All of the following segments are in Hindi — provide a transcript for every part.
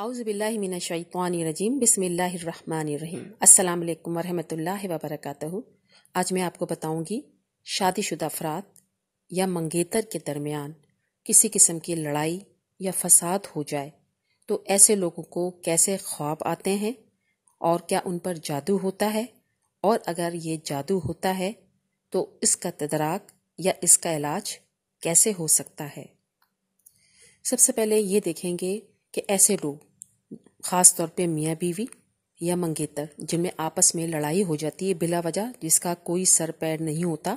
आउज़बिल्लिमिनशैतवानरजीम बसमीम अल्लाम वरहमल वबरक आज मैं आपको बताऊंगी शादीशुदा अफराद या मंगेतर के दरमियान किसी किस्म की लड़ाई या फसाद हो जाए तो ऐसे लोगों को कैसे ख्वाब आते हैं और क्या उन पर जादू होता है और अगर ये जादू होता है तो इसका तदराक या इसका इलाज कैसे हो सकता है सबसे पहले ये देखेंगे कि ऐसे लोग ख़ास तौर पे मियाँ बीवी या मंगेतर जिनमें आपस में लड़ाई हो जाती है बिला वजह जिसका कोई सर पैर नहीं होता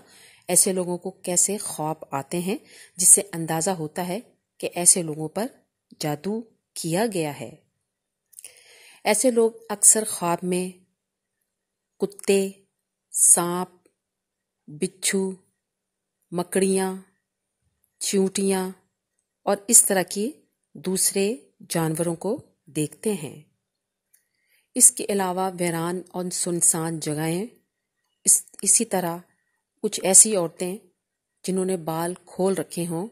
ऐसे लोगों को कैसे ख्वाब आते हैं जिससे अंदाज़ा होता है कि ऐसे लोगों पर जादू किया गया है ऐसे लोग अक्सर ख्वाब में कुत्ते सांप बिच्छू मकड़ियाँ चूटियाँ और इस तरह की दूसरे जानवरों को देखते हैं इसके अलावा वैरान और सुनसान जगहें इस इसी तरह कुछ ऐसी औरतें जिन्होंने बाल खोल रखे हों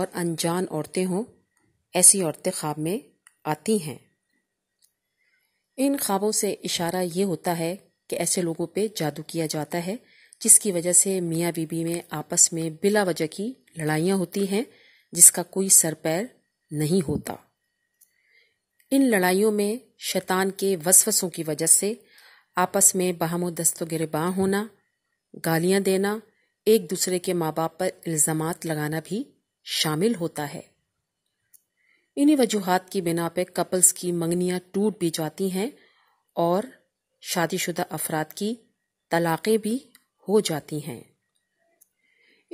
और अनजान औरतें हों ऐसी औरतें ख्वाब में आती हैं इन ख्वाबों से इशारा ये होता है कि ऐसे लोगों पे जादू किया जाता है जिसकी वजह से मियाँ बीबी में आपस में बिला वजह की लड़ाइयाँ होती हैं जिसका कोई सर पैर नहीं होता इन लड़ाइयों में शैतान के वसवसों की वजह से आपस में बहमो दस्तों गिरबा होना गालियां देना एक दूसरे के माँ बाप पर इल्जाम लगाना भी शामिल होता है इन्हीं वजूहत की बिना पर कपल्स की मंगनियाँ टूट भी जाती हैं और शादीशुदा अफराद की तलाक़ें भी हो जाती हैं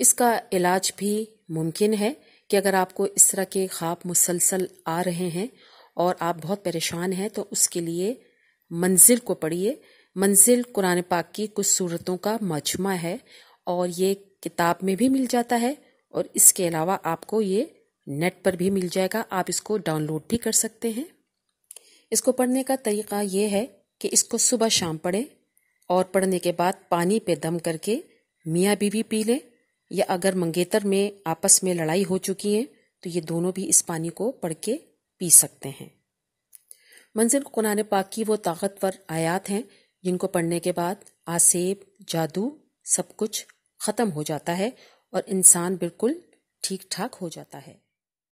इसका इलाज भी मुमकिन है कि अगर आपको इस तरह के ख्वाब मुसलसल आ रहे हैं और आप बहुत परेशान हैं तो उसके लिए मंजिल को पढ़िए मंजिल कुरान पाक की कुछ सूरतों का मजमा है और ये किताब में भी मिल जाता है और इसके अलावा आपको ये नेट पर भी मिल जाएगा आप इसको डाउनलोड भी कर सकते हैं इसको पढ़ने का तरीका ये है कि इसको सुबह शाम पढ़ें और पढ़ने के बाद पानी पे दम करके मियाँ बीवी पी लें या अगर मंगेतर में आपस में लड़ाई हो चुकी है तो ये दोनों भी इस पानी को पढ़ के पी सकते हैं मंजिल कुरान पाक की वो ताकतवर आयात हैं जिनको पढ़ने के बाद आसेब जादू सब कुछ ख़त्म हो जाता है और इंसान बिल्कुल ठीक ठाक हो जाता है